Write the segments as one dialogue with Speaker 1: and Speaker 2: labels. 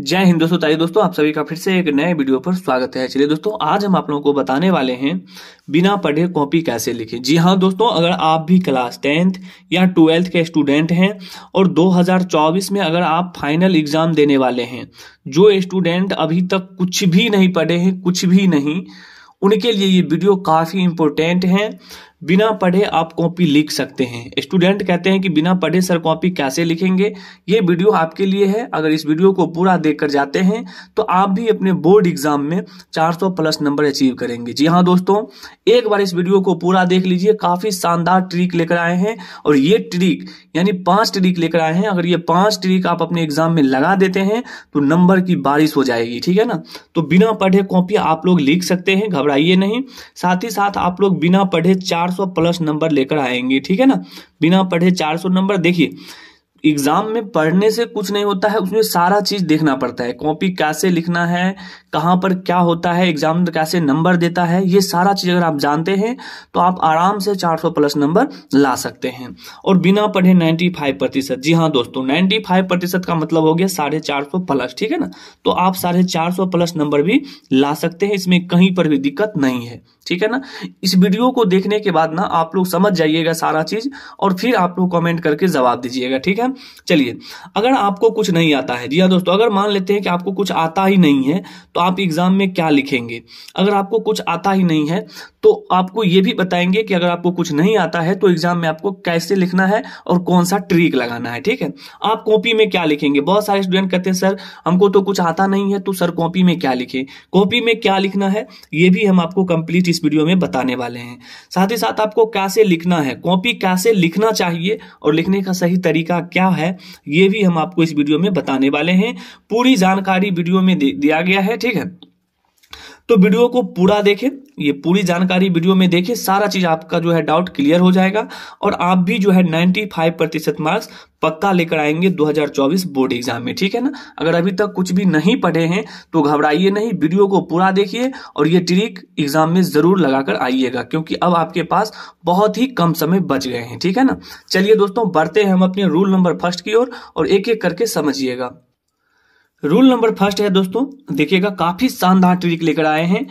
Speaker 1: जय हिंद दोस्तों तारी दोस्तों आप सभी का फिर से एक नए वीडियो पर स्वागत है चलिए दोस्तों आज हम आप लोगों को बताने वाले हैं बिना पढ़े कॉपी कैसे लिखें जी हाँ दोस्तों अगर आप भी क्लास टेंथ या ट्वेल्थ के स्टूडेंट हैं और 2024 में अगर आप फाइनल एग्जाम देने वाले हैं जो स्टूडेंट अभी तक कुछ भी नहीं पढ़े हैं कुछ भी नहीं उनके लिए ये वीडियो काफ़ी इम्पोर्टेंट है बिना पढ़े आप कॉपी लिख सकते हैं स्टूडेंट कहते हैं कि बिना पढ़े सर कॉपी कैसे लिखेंगे ये वीडियो आपके लिए है अगर इस वीडियो को पूरा देख कर जाते हैं तो आप भी अपने बोर्ड एग्जाम में 400 प्लस नंबर अचीव करेंगे जी हाँ दोस्तों एक बार इस वीडियो को पूरा देख लीजिए काफ़ी शानदार ट्रिक लेकर आए हैं और ये ट्रिक यानी पांच ट्रिक लेकर आए हैं अगर ये पांच ट्रिक आप अपने एग्जाम में लगा देते हैं तो नंबर की बारिश हो जाएगी ठीक है ना तो बिना पढ़े कॉपी आप लोग लिख सकते हैं घबराइए नहीं साथ ही साथ आप लोग बिना पढ़े चार 400 प्लस नंबर लेकर आएंगे ठीक है ना बिना पढ़े 400 नंबर देखिए एग्जाम में पढ़ने से कुछ नहीं होता है उसमें सारा चीज देखना पड़ता है कॉपी कैसे लिखना है कहाँ पर क्या होता है एग्जाम कैसे नंबर देता है ये सारा चीज अगर आप जानते हैं तो आप आराम से 400 प्लस नंबर ला सकते हैं और बिना पढ़े 95 प्रतिशत जी हाँ दोस्तों 95 प्रतिशत का मतलब हो गया साढ़े चार सौ प्लस ठीक है ना तो आप साढ़े चार सौ प्लस नंबर भी ला सकते हैं इसमें कहीं पर भी दिक्कत नहीं है ठीक है ना इस वीडियो को देखने के बाद ना आप लोग समझ जाइएगा सारा चीज और फिर आप लोग कॉमेंट करके जवाब दीजिएगा ठीक है चलिए अगर आपको कुछ नहीं आता है जी हाँ दोस्तों अगर मान लेते हैं कि आपको कुछ आता ही नहीं है तो आप एग्जाम में क्या लिखेंगे अगर आपको कुछ आता ही नहीं है तो आपको ये भी बताएंगे कि अगर आपको कुछ नहीं आता है तो एग्जाम में आपको कैसे लिखना है और कौन सा ट्रिक लगाना है ठीक है आप कॉपी में क्या लिखेंगे बहुत सारे स्टूडेंट कहते हैं सर हमको तो कुछ आता नहीं है तो सर कॉपी में क्या लिखें कॉपी में क्या लिखना है ये भी हम आपको कंप्लीट इस वीडियो में बताने वाले हैं साथ ही साथ आपको कैसे लिखना है कॉपी कैसे लिखना चाहिए और लिखने का सही तरीका क्या क्या है ये भी हम आपको इस वीडियो में बताने वाले हैं पूरी जानकारी वीडियो में दिया गया है ठीक है तो वीडियो को पूरा देखें ये पूरी जानकारी वीडियो में देखें सारा चीज आपका जो है डाउट क्लियर हो जाएगा और आप भी जो है 95 प्रतिशत मार्क्स पक्का लेकर आएंगे 2024 बोर्ड एग्जाम में ठीक है ना अगर अभी तक कुछ भी नहीं पढ़े हैं तो घबराइए नहीं वीडियो को पूरा देखिए और ये ट्रिक एग्जाम में जरूर लगाकर आइएगा क्योंकि अब आपके पास बहुत ही कम समय बच गए हैं ठीक है ना चलिए दोस्तों बढ़ते हैं हम अपने रूल नंबर फर्स्ट की ओर और, और एक एक करके समझिएगा रूल नंबर फर्स्ट है दोस्तों देखिएगा काफी शानदार ट्रिक लेकर आए हैं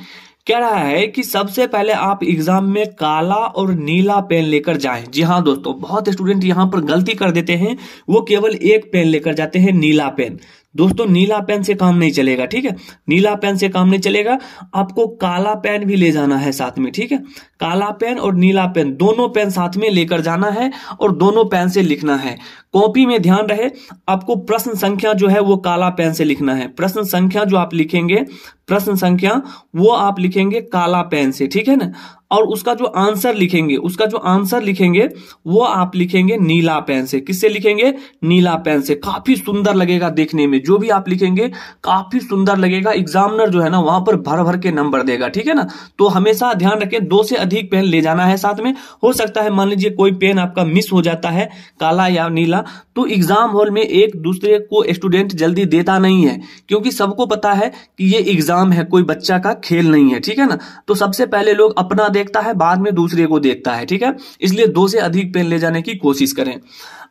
Speaker 1: कह रहा है कि सबसे पहले आप एग्जाम में काला और नीला पेन लेकर जाएं जी हाँ दोस्तों बहुत स्टूडेंट यहाँ पर गलती कर देते हैं वो केवल एक पेन लेकर जाते हैं नीला पेन दोस्तों नीला पेन से काम नहीं चलेगा ठीक है नीला पेन से काम नहीं चलेगा आपको काला पेन भी ले जाना है साथ में ठीक है काला पेन और नीला पेन दोनों पेन साथ में लेकर जाना है और दोनों पेन से लिखना है कॉपी में ध्यान रहे आपको प्रश्न संख्या जो है वो काला पेन से लिखना है प्रश्न संख्या जो आप लिखेंगे प्रश्न संख्या वो आप लिखेंगे काला पेन से ठीक है ना और उसका जो आंसर लिखेंगे उसका जो आंसर लिखेंगे वो आप लिखेंगे नीला पेन से किससे लिखेंगे नीला पेन से काफी सुंदर लगेगा देखने में जो भी आप लिखेंगे काफी सुंदर लगेगा एग्जामिनर जो है ना वहां पर भर भर के नंबर देगा ठीक है ना तो हमेशा ध्यान रखें दो से अधिक पेन ले जाना है साथ में हो सकता है मान लीजिए कोई पेन आपका मिस हो जाता है काला या नीला तो एग्जाम हॉल में एक दूसरे को स्टूडेंट जल्दी देता नहीं है क्योंकि सबको पता है कि ये एग्जाम काम है कोई बच्चा का खेल नहीं है ठीक है ना तो सबसे पहले लोग अपना देखता है बाद में दूसरे को देखता है ठीक है इसलिए दो से अधिक पेन ले जाने की कोशिश करें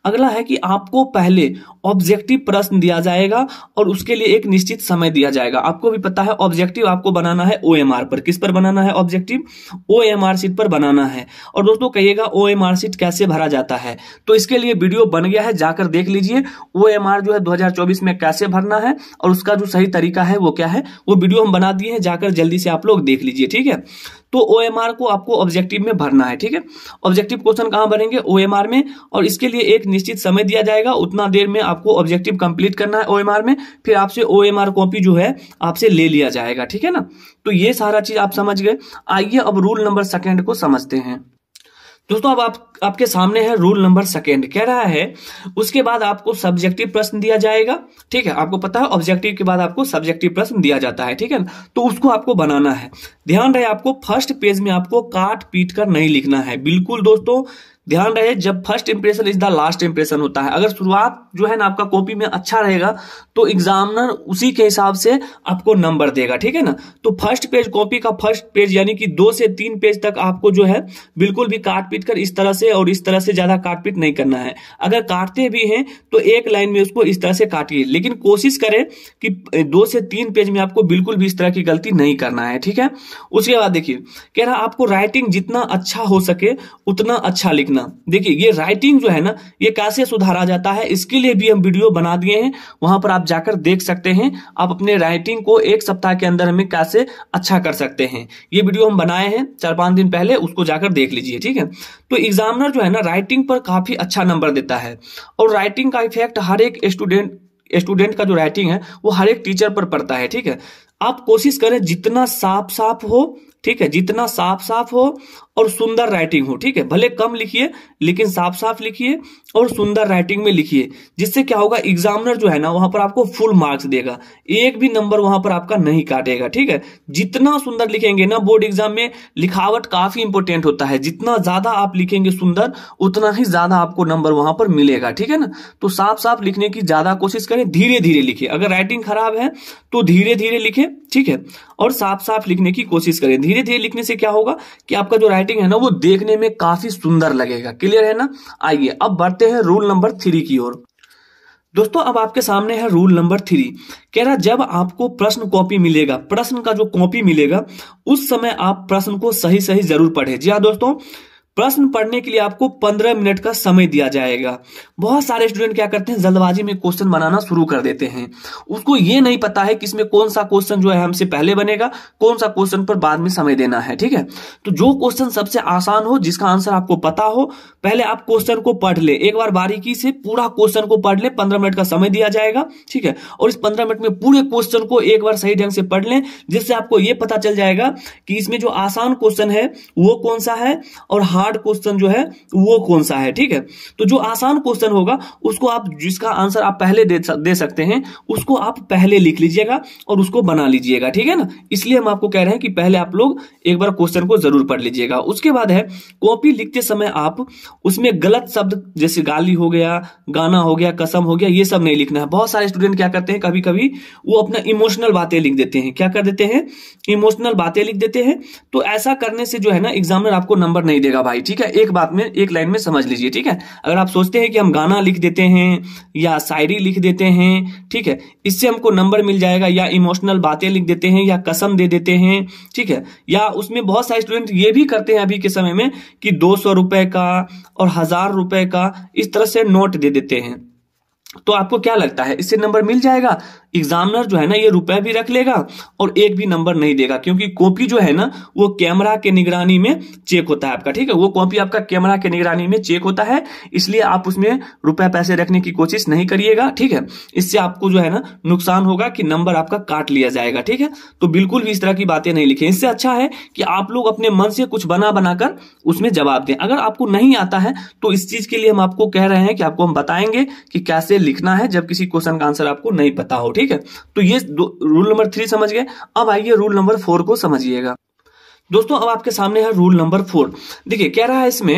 Speaker 1: अगला है कि आपको पहले ऑब्जेक्टिव प्रश्न दिया जाएगा और उसके लिए एक निश्चित समय दिया जाएगा आपको भी पता है ऑब्जेक्टिव आपको बनाना है ओ पर किस पर बनाना है ऑब्जेक्टिव ओ शीट पर बनाना है और दोस्तों कहिएगा ओ शीट कैसे भरा जाता है तो इसके लिए वीडियो बन गया है जाकर देख लीजिए ओ जो है दो में कैसे भरना है और उसका जो सही तरीका है वो क्या है वो वीडियो हम बना दिए हैं जाकर जल्दी से आप लोग देख लीजिए ठीक है तो ओ को आपको ऑब्जेक्टिव में भरना है ठीक है ऑब्जेक्टिव क्वेश्चन कहाँ भरेंगे ओ में और इसके लिए एक निश्चित समय दिया जाएगा उतना देर में आपको ऑब्जेक्टिव कंप्लीट करना है ओ में फिर आपसे ओ कॉपी जो है आपसे ले लिया जाएगा ठीक है ना तो ये सारा चीज आप समझ गए आइए अब रूल नंबर सेकेंड को समझते हैं दोस्तों अब आप आपके सामने है रूल नंबर सेकेंड कह रहा है उसके बाद आपको सब्जेक्टिव प्रश्न दिया जाएगा ठीक है आपको पता है ऑब्जेक्टिव के बाद आपको सब्जेक्टिव प्रश्न दिया जाता है ठीक है तो उसको आपको बनाना है ध्यान रहे आपको फर्स्ट पेज में आपको काट पीट कर नहीं लिखना है बिल्कुल दोस्तों ध्यान रहे जब first impression is the last impression होता है अगर शुरुआत जो है ना आपका कॉपी में अच्छा रहेगा तो एग्जामिनर उसी के हिसाब से आपको नंबर देगा ठीक है ना तो फर्स्ट पेज कॉपी का फर्स्ट पेज यानी कि दो से तीन पेज तक आपको जो है बिल्कुल भी काट पीट कर इस तरह से और इस तरह से ज्यादा काटपीट नहीं करना है अगर काटते भी हैं तो एक लाइन में उसको इस तरह से काटिए लेकिन कोशिश करें कि दो से तीन पेज में आपको बिल्कुल भी इस तरह की गलती नहीं करना है ठीक है उसके बाद देखिए कह रहा आपको राइटिंग जितना अच्छा हो सके उतना अच्छा लिखना देखिए ये राइटिंग जो है ना ये कैसे सुधारा जाता है इसके लिए भी हम वीडियो बना दिए हैं वहां पर आप जाकर देख सकते हैं आप अपने राइटिंग को एक सप्ताह के अंदर हमें कैसे अच्छा कर सकते हैं ये वीडियो हम बनाए हैं चार पांच दिन पहले उसको जाकर देख लीजिए ठीक है तो एग्जामिनर जो है ना राइटिंग पर काफ़ी अच्छा नंबर देता है और राइटिंग का इफेक्ट हर एक स्टूडेंट स्टूडेंट का जो राइटिंग है वो हर एक टीचर पर पड़ता है ठीक है आप कोशिश करें जितना साफ साफ हो ठीक है जितना साफ साफ हो और सुंदर राइटिंग हो ठीक है भले कम लिखिए लेकिन साफ साफ लिखिए और सुंदर राइटिंग में लिखिए जिससे क्या होगा एग्जामिनर जो है ना वहां पर आपको फुल मार्क्स देगा एक भी नंबर वहां पर आपका नहीं काटेगा ठीक है जितना सुंदर लिखेंगे ना बोर्ड एग्जाम में लिखावट काफी इंपोर्टेंट होता है जितना ज्यादा आप लिखेंगे सुंदर उतना ही ज्यादा आपको नंबर वहां पर मिलेगा ठीक है ना तो साफ साफ लिखने की ज्यादा कोशिश करें धीरे धीरे लिखे अगर राइटिंग खराब है तो धीरे धीरे लिखे ठीक है और साफ साफ लिखने की कोशिश करें धीरे धीरे लिखने से क्या होगा कि आपका जो राइटिंग है ना वो देखने में काफी सुंदर लगेगा क्लियर है ना आइए अब बढ़ते हैं रूल नंबर थ्री की ओर दोस्तों अब आपके सामने है रूल नंबर थ्री कह रहा जब आपको प्रश्न कॉपी मिलेगा प्रश्न का जो कॉपी मिलेगा उस समय आप प्रश्न को सही सही जरूर पढ़े जी हाँ दोस्तों प्रश्न पढ़ने के लिए आपको पंद्रह मिनट का समय दिया जाएगा बहुत सारे स्टूडेंट क्या करते हैं जल्दबाजी में क्वेश्चन बनाना शुरू कर देते हैं उसको ये नहीं पता है कि इसमें कौन सा क्वेश्चन जो है हमसे पहले बनेगा कौन सा क्वेश्चन पर बाद में समय देना है ठीक है तो जो क्वेश्चन सबसे आसान हो जिसका आंसर आपको पता हो पहले आप क्वेश्चन को पढ़ ले एक बार बारीकी से पूरा क्वेश्चन को पढ़ ले पंद्रह मिनट का समय दिया जाएगा ठीक है और इस पंद्रह मिनट में पूरे क्वेश्चन को एक बार सही ढंग से पढ़ लें जिससे आपको ये पता चल जाएगा कि इसमें जो आसान क्वेश्चन है वो कौन सा है और हार्ड हार्ड क्वेश्चन जो है वो कौन सा है ठीक है तो जो आसान क्वेश्चन होगा उसको आप जिसका आंसर आप पहले दे, सकते हैं उसको आप पहले लिख लीजिएगा और उसको बना लीजिएगा ठीक है ना इसलिए हम आपको कह रहे हैं कि पहले आप लोग एक बार क्वेश्चन को जरूर पढ़ लीजिएगा उसके बाद है कॉपी लिखते समय आप उसमें गलत शब्द जैसे गाली हो गया गाना हो गया कसम हो गया ये सब नहीं लिखना है बहुत सारे स्टूडेंट क्या करते हैं कभी कभी वो अपना इमोशनल बातें लिख देते हैं क्या कर देते हैं इमोशनल बातें लिख देते हैं तो ऐसा करने से जो है ना एग्जामिनर आपको नंबर नहीं देगा भाई ठीक है एक बात में एक लाइन में समझ लीजिए ठीक है अगर आप सोचते हैं कि हम गाना लिख देते हैं या शायरी लिख देते हैं ठीक है इससे हमको नंबर मिल जाएगा या इमोशनल बातें लिख देते हैं या कसम दे देते हैं ठीक है या उसमें बहुत सारे स्टूडेंट ये भी करते हैं अभी के समय में कि दो का और हजार का इस तरह से नोट दे देते हैं तो आपको क्या लगता है इससे नंबर मिल जाएगा एग्जामिनर जो है ना ये रुपए भी रख लेगा और एक भी नंबर नहीं देगा क्योंकि कॉपी जो है ना वो कैमरा के निगरानी में चेक होता है आपका ठीक है वो कॉपी आपका कैमरा के निगरानी में चेक होता है इसलिए आप उसमें रुपए पैसे रखने की कोशिश नहीं करिएगा ठीक है इससे आपको जो है ना नुकसान होगा कि नंबर आपका काट लिया जाएगा ठीक है तो बिल्कुल भी इस तरह की बातें नहीं लिखे इससे अच्छा है कि आप लोग अपने मन से कुछ बना बनाकर उसमें जवाब दें अगर आपको नहीं आता है तो इस चीज के लिए हम आपको कह रहे हैं कि आपको हम बताएंगे कि कैसे लिखना है जब किसी क्वेश्चन का आंसर आपको नहीं पता हो ठीक ठीक है तो ये रूल नंबर थ्री समझ गए अब आइए रूल नंबर फोर को समझिएगा दोस्तों अब आपके सामने है रूल नंबर फोर देखिए कह रहा है इसमें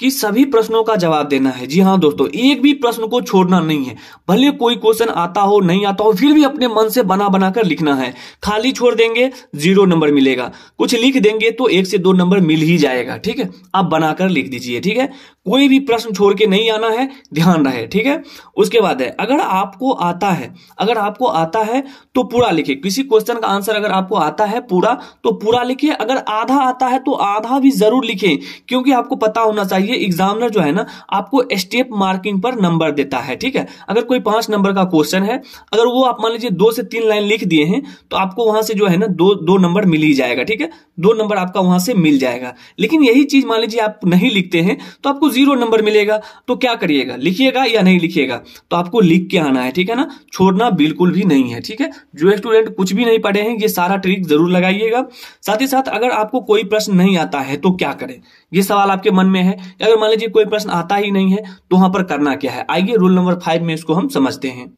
Speaker 1: कि सभी प्रश्नों का जवाब देना है जी हाँ दोस्तों एक भी प्रश्न को छोड़ना नहीं है भले कोई क्वेश्चन आता हो नहीं आता हो फिर भी अपने मन से बना बनाकर लिखना है खाली छोड़ देंगे जीरो नंबर मिलेगा कुछ लिख देंगे तो एक से दो नंबर मिल ही जाएगा ठीक है आप बनाकर लिख दीजिए ठीक है कोई भी प्रश्न छोड़ के नहीं आना है ध्यान रहे ठीक है उसके बाद है अगर आपको आता है अगर आपको आता है तो पूरा लिखे किसी क्वेश्चन का आंसर अगर आपको आता है पूरा तो पूरा लिखे अगर आधा आता है तो आधा भी जरूर लिखे क्योंकि आपको पता होना चाहिए ये एग्जामिनर जो है ना आपको स्टेप मार्किंग पर नंबर देता है ठीक है अगर कोई पांच नंबर का क्वेश्चन है अगर वो आप मान लीजिए दो से तीन लाइन लिख दिए हैं तो आपको वहां से जो है ना दो दो नंबर मिल ही जाएगा ठीक है दो नंबर आपका वहां से मिल जाएगा लेकिन यही चीज मान लीजिए आप नहीं लिखते हैं तो आपको जीरो नंबर मिलेगा तो क्या करिएगा लिखिएगा या नहीं लिखिएगा तो आपको लिख के आना है ठीक है ना छोड़ना बिल्कुल भी नहीं है ठीक है जो स्टूडेंट कुछ भी नहीं पढ़े हैं ये सारा ट्रिक जरूर लगाइएगा साथ ही साथ अगर आपको कोई प्रश्न नहीं आता है तो क्या करें ये सवाल आपके मन में है अगर मान लीजिए कोई प्रश्न आता ही नहीं है तो वहां पर करना क्या है आइए रूल नंबर फाइव में इसको हम समझते हैं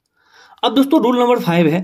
Speaker 1: अब दोस्तों रूल नंबर फाइव है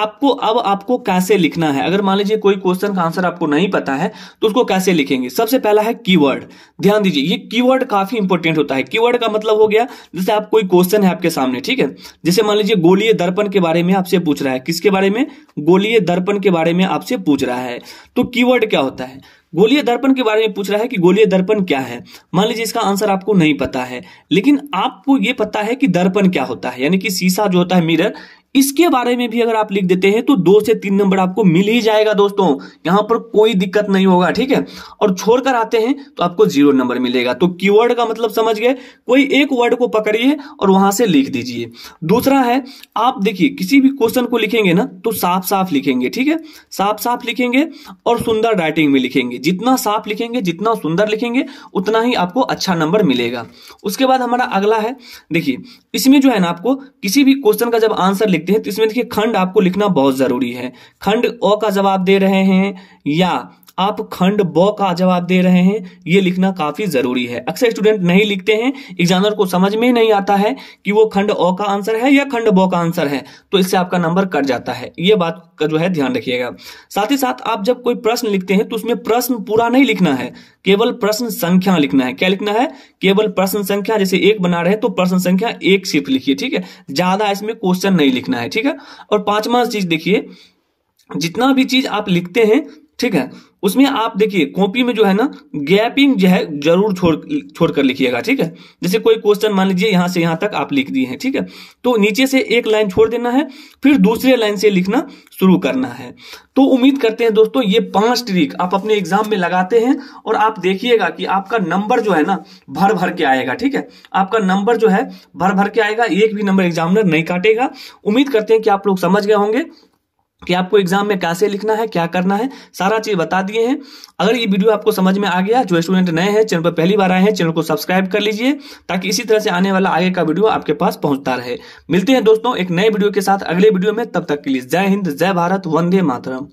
Speaker 1: आपको अब आपको कैसे लिखना है अगर मान लीजिए कोई क्वेश्चन का आंसर आपको नहीं पता है तो उसको कैसे लिखेंगे सबसे पहला है कीवर्ड ध्यान दीजिए ये कीवर्ड काफी इंपॉर्टेंट होता है कीवर्ड का मतलब हो गया जैसे आप कोई क्वेश्चन है आपके सामने ठीक है जैसे मान लीजिए गोलीय दर्पण के बारे में आपसे पूछ रहा है किसके बारे में गोलीय दर्पण के बारे में आपसे पूछ रहा है तो की क्या होता है गोलीय दर्पण के बारे में पूछ रहा है कि गोलीय दर्पण क्या है मान लीजिए इसका आंसर आपको नहीं पता है लेकिन आपको ये पता है कि दर्पण क्या होता है यानी कि शीशा जो होता है मिरर इसके बारे में भी अगर आप लिख देते हैं तो दो से तीन नंबर आपको मिल ही जाएगा दोस्तों यहां पर कोई दिक्कत नहीं होगा ठीक है और छोड़कर आते हैं तो आपको जीरो नंबर मिलेगा तो कीवर्ड का मतलब समझ गए कोई एक वर्ड को पकड़िए और वहां से लिख दीजिए दूसरा है आप देखिए किसी भी क्वेश्चन को लिखेंगे ना तो साफ साफ लिखेंगे ठीक है साफ साफ लिखेंगे और सुंदर राइटिंग में लिखेंगे जितना साफ लिखेंगे जितना सुंदर लिखेंगे उतना ही आपको अच्छा नंबर मिलेगा उसके बाद हमारा अगला है देखिए इसमें जो है ना आपको किसी भी क्वेश्चन का जब आंसर लिख देखते हैं तो इसमें देखिए खंड आपको लिखना बहुत जरूरी है खंड ओ का जवाब दे रहे हैं या आप खंड ब का जवाब दे रहे हैं ये लिखना काफी जरूरी है अक्सर स्टूडेंट नहीं लिखते हैं एग्जामिनर को समझ में नहीं आता है कि वो खंड ओ का आंसर है या खंड ब का आंसर है तो इससे आपका नंबर कट जाता है ये बात का जो है ध्यान रखिएगा साथ ही साथ आप जब कोई प्रश्न लिखते हैं तो उसमें प्रश्न पूरा नहीं लिखना है केवल प्रश्न संख्या लिखना है क्या लिखना है केवल प्रश्न संख्या जैसे एक बना रहे हैं तो प्रश्न संख्या एक सिर्फ लिखिए ठीक है ज्यादा इसमें क्वेश्चन नहीं लिखना है ठीक है और पांचवा चीज देखिए जितना भी चीज आप लिखते हैं ठीक है उसमें आप देखिए कॉपी में जो है ना गैपिंग जो है जरूर छोड़ छोड़कर लिखिएगा ठीक है जैसे कोई क्वेश्चन मान लीजिए यहाँ से यहाँ तक आप लिख दिए हैं ठीक है तो नीचे से एक लाइन छोड़ देना है फिर दूसरे लाइन से लिखना शुरू करना है तो उम्मीद करते हैं दोस्तों ये पांच ट्रिक आप अपने एग्जाम में लगाते हैं और आप देखिएगा कि आपका नंबर जो है ना भर भर के आएगा ठीक है आपका नंबर जो है भर भर के आएगा एक भी नंबर एग्जामिनर नहीं काटेगा उम्मीद करते हैं कि आप लोग समझ गए होंगे कि आपको एग्जाम में कैसे लिखना है क्या करना है सारा चीज बता दिए हैं अगर ये वीडियो आपको समझ में आ गया जो स्टूडेंट नए हैं चैनल पर पहली बार आए हैं चैनल को सब्सक्राइब कर लीजिए ताकि इसी तरह से आने वाला आगे का वीडियो आपके पास पहुंचता रहे मिलते हैं दोस्तों एक नए वीडियो के साथ अगले वीडियो में तब तक के लिए जय हिंद जय भारत वंदे मातरम